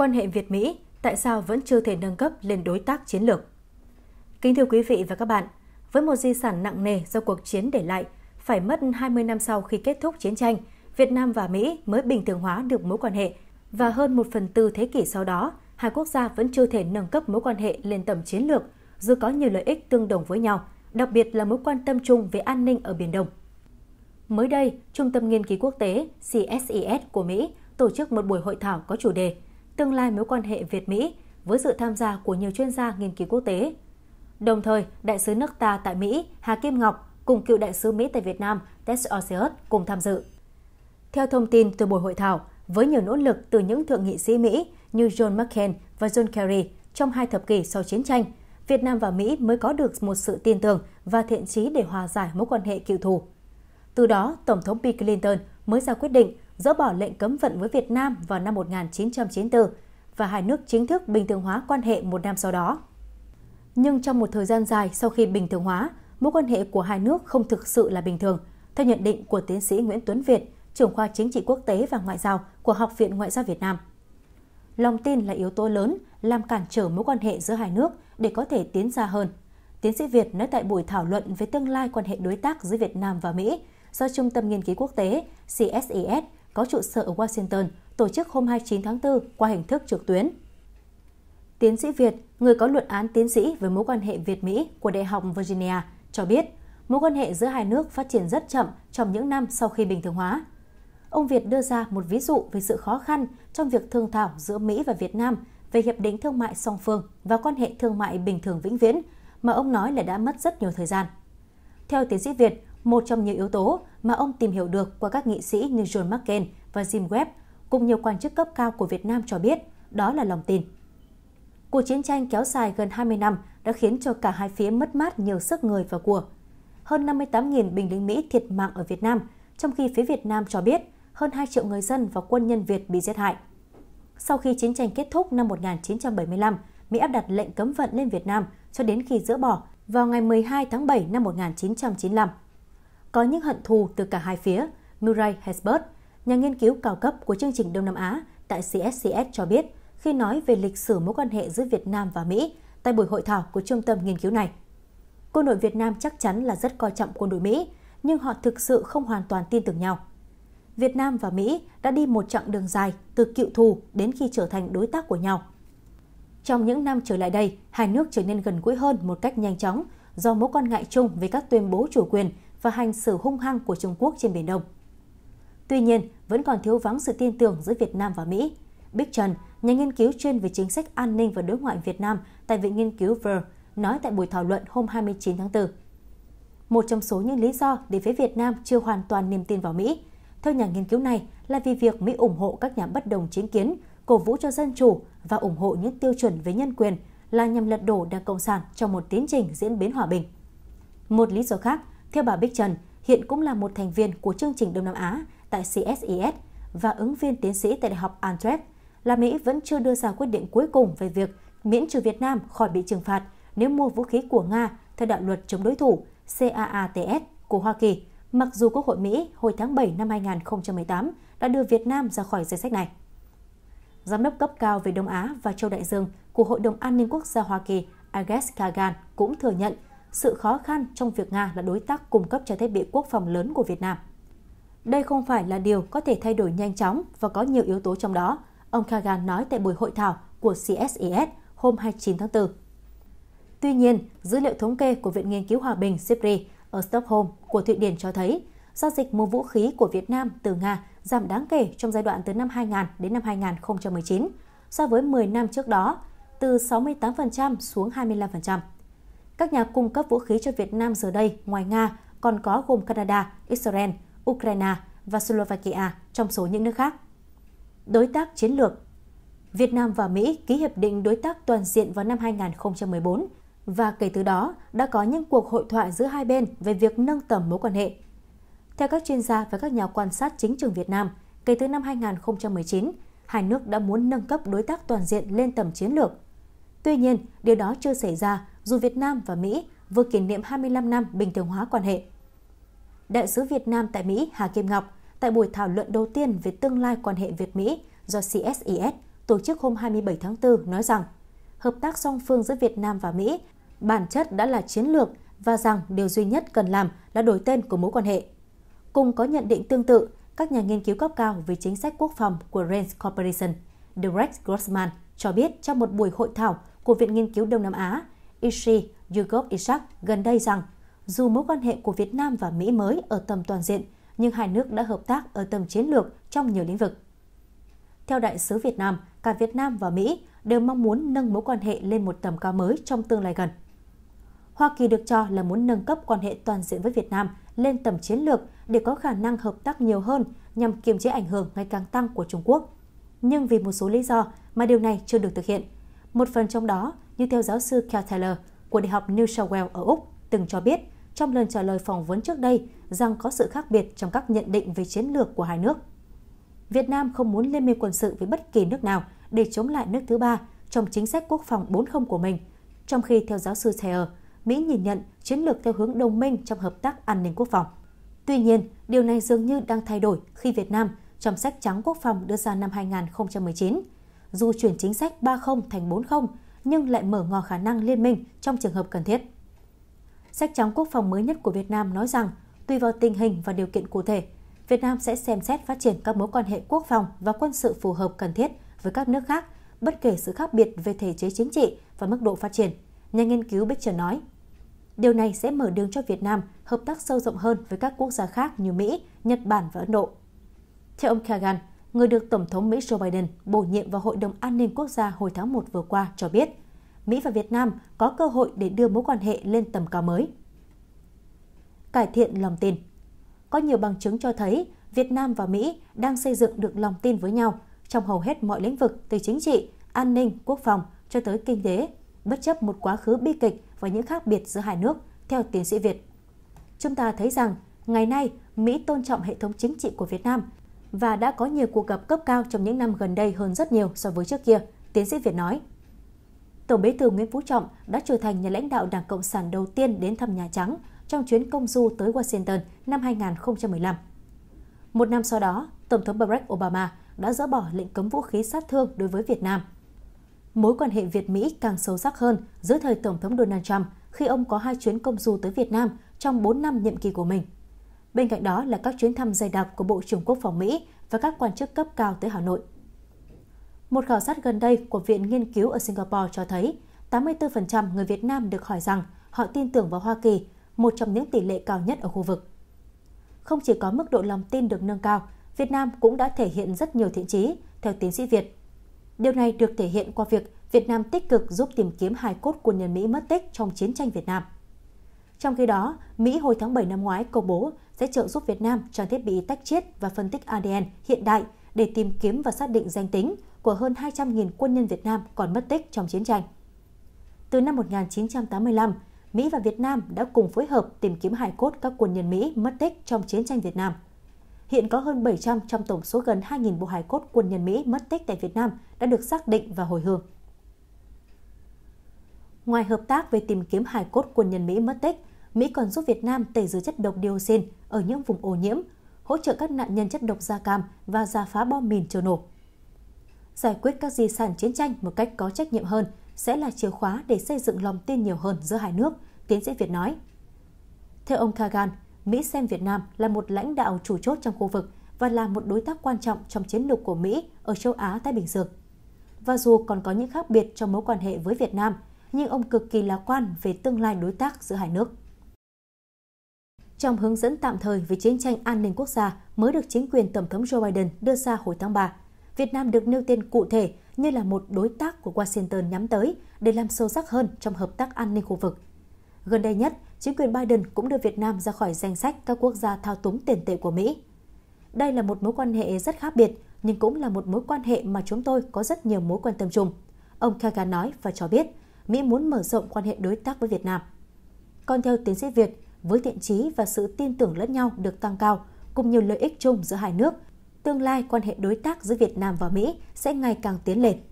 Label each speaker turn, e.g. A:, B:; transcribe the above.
A: quan hệ Việt-Mỹ tại sao vẫn chưa thể nâng cấp lên đối tác chiến lược. Kính thưa quý vị và các bạn, với một di sản nặng nề do cuộc chiến để lại, phải mất 20 năm sau khi kết thúc chiến tranh, Việt Nam và Mỹ mới bình thường hóa được mối quan hệ và hơn một phần tư thế kỷ sau đó, hai quốc gia vẫn chưa thể nâng cấp mối quan hệ lên tầm chiến lược dù có nhiều lợi ích tương đồng với nhau, đặc biệt là mối quan tâm chung về an ninh ở Biển Đông. Mới đây, Trung tâm Nghiên cứu Quốc tế CSIS của Mỹ tổ chức một buổi hội thảo có chủ đề tương lai mối quan hệ Việt-Mỹ với sự tham gia của nhiều chuyên gia nghiên cứu quốc tế. Đồng thời, đại sứ nước ta tại Mỹ Hà Kim Ngọc cùng cựu đại sứ Mỹ tại Việt Nam Tess Osius cùng tham dự. Theo thông tin từ buổi hội thảo, với nhiều nỗ lực từ những thượng nghị sĩ Mỹ như John McCain và John Kerry trong hai thập kỷ sau chiến tranh, Việt Nam và Mỹ mới có được một sự tin tưởng và thiện chí để hòa giải mối quan hệ cựu thù. Từ đó, Tổng thống Bill Clinton mới ra quyết định dỡ bỏ lệnh cấm vận với Việt Nam vào năm 1994 và hai nước chính thức bình thường hóa quan hệ một năm sau đó. Nhưng trong một thời gian dài sau khi bình thường hóa, mối quan hệ của hai nước không thực sự là bình thường, theo nhận định của tiến sĩ Nguyễn Tuấn Việt, trưởng khoa chính trị quốc tế và ngoại giao của Học viện Ngoại giao Việt Nam. Lòng tin là yếu tố lớn làm cản trở mối quan hệ giữa hai nước để có thể tiến xa hơn. Tiến sĩ Việt nói tại buổi thảo luận về tương lai quan hệ đối tác giữa Việt Nam và Mỹ do Trung tâm Nghiên cứu Quốc tế CSIS có trụ sở ở Washington tổ chức hôm 29 tháng 4 qua hình thức trực tuyến. Tiến sĩ Việt, người có luận án tiến sĩ về mối quan hệ Việt-Mỹ của Đại học Virginia, cho biết mối quan hệ giữa hai nước phát triển rất chậm trong những năm sau khi bình thường hóa. Ông Việt đưa ra một ví dụ về sự khó khăn trong việc thương thảo giữa Mỹ và Việt Nam về hiệp định thương mại song phương và quan hệ thương mại bình thường vĩnh viễn mà ông nói là đã mất rất nhiều thời gian. Theo tiến sĩ Việt, một trong những yếu tố mà ông tìm hiểu được qua các nghị sĩ như John McCain và Jim Webb, cùng nhiều quan chức cấp cao của Việt Nam cho biết đó là lòng tin. Cuộc chiến tranh kéo dài gần 20 năm đã khiến cho cả hai phía mất mát nhiều sức người và của. Hơn 58.000 binh lính Mỹ thiệt mạng ở Việt Nam, trong khi phía Việt Nam cho biết hơn 2 triệu người dân và quân nhân Việt bị giết hại. Sau khi chiến tranh kết thúc năm 1975, Mỹ áp đặt lệnh cấm vận lên Việt Nam cho đến khi dỡ bỏ vào ngày 12 tháng 7 năm 1995 có những hận thù từ cả hai phía. Murray Hesbert, nhà nghiên cứu cao cấp của chương trình Đông Nam Á tại CSCS cho biết khi nói về lịch sử mối quan hệ giữa Việt Nam và Mỹ tại buổi hội thảo của trung tâm nghiên cứu này. Quân đội Việt Nam chắc chắn là rất coi trọng quân đội Mỹ, nhưng họ thực sự không hoàn toàn tin tưởng nhau. Việt Nam và Mỹ đã đi một chặng đường dài từ cựu thù đến khi trở thành đối tác của nhau. Trong những năm trở lại đây, hai nước trở nên gần gũi hơn một cách nhanh chóng do mối quan ngại chung về các tuyên bố chủ quyền và hành xử hung hăng của Trung Quốc trên Biển Đông. Tuy nhiên, vẫn còn thiếu vắng sự tin tưởng giữa Việt Nam và Mỹ. Bích Trần, nhà nghiên cứu chuyên về chính sách an ninh và đối ngoại Việt Nam tại Viện Nghiên cứu Ver, nói tại buổi thảo luận hôm 29 tháng 4. Một trong số những lý do để phía Việt Nam chưa hoàn toàn niềm tin vào Mỹ, theo nhà nghiên cứu này là vì việc Mỹ ủng hộ các nhà bất đồng chính kiến, cổ vũ cho dân chủ và ủng hộ những tiêu chuẩn về nhân quyền là nhằm lật đổ Đảng Cộng sản trong một tiến trình diễn biến hòa bình. Một lý do khác theo bà Bích Trần, hiện cũng là một thành viên của chương trình Đông Nam Á tại CSIS và ứng viên tiến sĩ tại Đại học Andrews, là Mỹ vẫn chưa đưa ra quyết định cuối cùng về việc miễn trừ Việt Nam khỏi bị trừng phạt nếu mua vũ khí của Nga theo đạo luật chống đối thủ CAATS của Hoa Kỳ, mặc dù Quốc hội Mỹ hồi tháng 7 năm 2018 đã đưa Việt Nam ra khỏi danh sách này. Giám đốc cấp cao về Đông Á và Châu Đại Dương của Hội đồng An ninh Quốc gia Hoa Kỳ Agnes Kagan cũng thừa nhận sự khó khăn trong việc Nga là đối tác cung cấp cho thiết bị quốc phòng lớn của Việt Nam. Đây không phải là điều có thể thay đổi nhanh chóng và có nhiều yếu tố trong đó, ông Kagan nói tại buổi hội thảo của CSIS hôm 29 tháng 4. Tuy nhiên, dữ liệu thống kê của Viện Nghiên cứu Hòa bình SIPRI ở Stockholm của Thụy Điển cho thấy giao dịch mua vũ khí của Việt Nam từ Nga giảm đáng kể trong giai đoạn từ năm 2000 đến năm 2019 so với 10 năm trước đó, từ 68% xuống 25%. Các nhà cung cấp vũ khí cho Việt Nam giờ đây, ngoài Nga, còn có gồm Canada, Israel, Ukraine và Slovakia trong số những nước khác. Đối tác chiến lược Việt Nam và Mỹ ký hiệp định đối tác toàn diện vào năm 2014 và kể từ đó đã có những cuộc hội thoại giữa hai bên về việc nâng tầm mối quan hệ. Theo các chuyên gia và các nhà quan sát chính trường Việt Nam, kể từ năm 2019, hai nước đã muốn nâng cấp đối tác toàn diện lên tầm chiến lược. Tuy nhiên, điều đó chưa xảy ra dù Việt Nam và Mỹ vừa kỷ niệm 25 năm bình thường hóa quan hệ. Đại sứ Việt Nam tại Mỹ Hà Kim Ngọc tại buổi thảo luận đầu tiên về tương lai quan hệ Việt-Mỹ do CSIS tổ chức hôm 27 tháng 4 nói rằng hợp tác song phương giữa Việt Nam và Mỹ bản chất đã là chiến lược và rằng điều duy nhất cần làm là đổi tên của mối quan hệ. Cùng có nhận định tương tự, các nhà nghiên cứu cấp cao về chính sách quốc phòng của Rand Corporation, Derek Grossman, cho biết trong một buổi hội thảo của Viện Nghiên cứu Đông Nam Á Ishi Yugov Ishak gần đây rằng dù mối quan hệ của Việt Nam và Mỹ mới ở tầm toàn diện, nhưng hai nước đã hợp tác ở tầm chiến lược trong nhiều lĩnh vực. Theo đại sứ Việt Nam, cả Việt Nam và Mỹ đều mong muốn nâng mối quan hệ lên một tầm cao mới trong tương lai gần. Hoa Kỳ được cho là muốn nâng cấp quan hệ toàn diện với Việt Nam lên tầm chiến lược để có khả năng hợp tác nhiều hơn nhằm kiềm chế ảnh hưởng ngày càng tăng của Trung Quốc. Nhưng vì một số lý do mà điều này chưa được thực hiện. Một phần trong đó như theo giáo sư Kel Taylor của Đại học New South Wales ở Úc từng cho biết trong lần trả lời phỏng vấn trước đây rằng có sự khác biệt trong các nhận định về chiến lược của hai nước. Việt Nam không muốn liên minh quân sự với bất kỳ nước nào để chống lại nước thứ ba trong chính sách quốc phòng 4.0 của mình, trong khi theo giáo sư Taylor, Mỹ nhìn nhận chiến lược theo hướng đồng minh trong hợp tác an ninh quốc phòng. Tuy nhiên, điều này dường như đang thay đổi khi Việt Nam trong sách trắng quốc phòng đưa ra năm 2019, dù chuyển chính sách 30 thành 40 nhưng lại mở ngò khả năng liên minh trong trường hợp cần thiết. Sách trắng quốc phòng mới nhất của Việt Nam nói rằng, tùy vào tình hình và điều kiện cụ thể, Việt Nam sẽ xem xét phát triển các mối quan hệ quốc phòng và quân sự phù hợp cần thiết với các nước khác, bất kể sự khác biệt về thể chế chính trị và mức độ phát triển, nhà nghiên cứu Becher nói. Điều này sẽ mở đường cho Việt Nam hợp tác sâu rộng hơn với các quốc gia khác như Mỹ, Nhật Bản và Ấn Độ. Theo ông Kagan, người được Tổng thống Mỹ Joe Biden bổ nhiệm vào Hội đồng An ninh Quốc gia hồi tháng 1 vừa qua cho biết, Mỹ và Việt Nam có cơ hội để đưa mối quan hệ lên tầm cao mới. Cải thiện lòng tin Có nhiều bằng chứng cho thấy Việt Nam và Mỹ đang xây dựng được lòng tin với nhau trong hầu hết mọi lĩnh vực từ chính trị, an ninh, quốc phòng cho tới kinh tế, bất chấp một quá khứ bi kịch và những khác biệt giữa hai nước, theo tiến sĩ Việt. Chúng ta thấy rằng, ngày nay, Mỹ tôn trọng hệ thống chính trị của Việt Nam và đã có nhiều cuộc gặp cấp cao trong những năm gần đây hơn rất nhiều so với trước kia, tiến sĩ Việt nói. Tổng bí thư Nguyễn Phú Trọng đã trở thành nhà lãnh đạo Đảng Cộng sản đầu tiên đến thăm Nhà Trắng trong chuyến công du tới Washington năm 2015. Một năm sau đó, Tổng thống Barack Obama đã dỡ bỏ lệnh cấm vũ khí sát thương đối với Việt Nam. Mối quan hệ Việt-Mỹ càng sâu sắc hơn dưới thời Tổng thống Donald Trump khi ông có hai chuyến công du tới Việt Nam trong 4 năm nhiệm kỳ của mình – Bên cạnh đó là các chuyến thăm dày đặc của Bộ trưởng Quốc phòng Mỹ và các quan chức cấp cao tới Hà Nội. Một khảo sát gần đây của Viện Nghiên cứu ở Singapore cho thấy 84% người Việt Nam được hỏi rằng họ tin tưởng vào Hoa Kỳ, một trong những tỷ lệ cao nhất ở khu vực. Không chỉ có mức độ lòng tin được nâng cao, Việt Nam cũng đã thể hiện rất nhiều thiện trí, theo tiến sĩ Việt. Điều này được thể hiện qua việc Việt Nam tích cực giúp tìm kiếm hài cốt quân nhân Mỹ mất tích trong chiến tranh Việt Nam. Trong khi đó, Mỹ hồi tháng 7 năm ngoái công bố sẽ trợ giúp Việt Nam trang thiết bị tách chiết và phân tích ADN hiện đại để tìm kiếm và xác định danh tính của hơn 200.000 quân nhân Việt Nam còn mất tích trong chiến tranh. Từ năm 1985, Mỹ và Việt Nam đã cùng phối hợp tìm kiếm hài cốt các quân nhân Mỹ mất tích trong chiến tranh Việt Nam. Hiện có hơn 700 trong tổng số gần 2.000 bộ hài cốt quân nhân Mỹ mất tích tại Việt Nam đã được xác định và hồi hương. Ngoài hợp tác về tìm kiếm hài cốt quân nhân Mỹ mất tích, Mỹ còn giúp Việt Nam tẩy rửa chất độc dioxin ở những vùng ô nhiễm, hỗ trợ các nạn nhân chất độc da cam và giả phá bom mìn chưa nổ. Giải quyết các di sản chiến tranh một cách có trách nhiệm hơn sẽ là chìa khóa để xây dựng lòng tin nhiều hơn giữa hai nước, tiến sĩ Việt nói. Theo ông Kagan, Mỹ xem Việt Nam là một lãnh đạo chủ chốt trong khu vực và là một đối tác quan trọng trong chiến lược của Mỹ ở châu Á Thái Bình Dương. Và dù còn có những khác biệt trong mối quan hệ với Việt Nam, nhưng ông cực kỳ lạc quan về tương lai đối tác giữa hai nước trong hướng dẫn tạm thời về chiến tranh an ninh quốc gia mới được chính quyền Tổng thống Joe Biden đưa ra hồi tháng 3. Việt Nam được nêu tên cụ thể như là một đối tác của Washington nhắm tới để làm sâu sắc hơn trong hợp tác an ninh khu vực. Gần đây nhất, chính quyền Biden cũng đưa Việt Nam ra khỏi danh sách các quốc gia thao túng tiền tệ của Mỹ. Đây là một mối quan hệ rất khác biệt, nhưng cũng là một mối quan hệ mà chúng tôi có rất nhiều mối quan tâm chung. Ông Kagan nói và cho biết, Mỹ muốn mở rộng quan hệ đối tác với Việt Nam. Còn theo tiến sĩ Việt, với thiện trí và sự tin tưởng lẫn nhau được tăng cao, cùng nhiều lợi ích chung giữa hai nước, tương lai quan hệ đối tác giữa Việt Nam và Mỹ sẽ ngày càng tiến lên.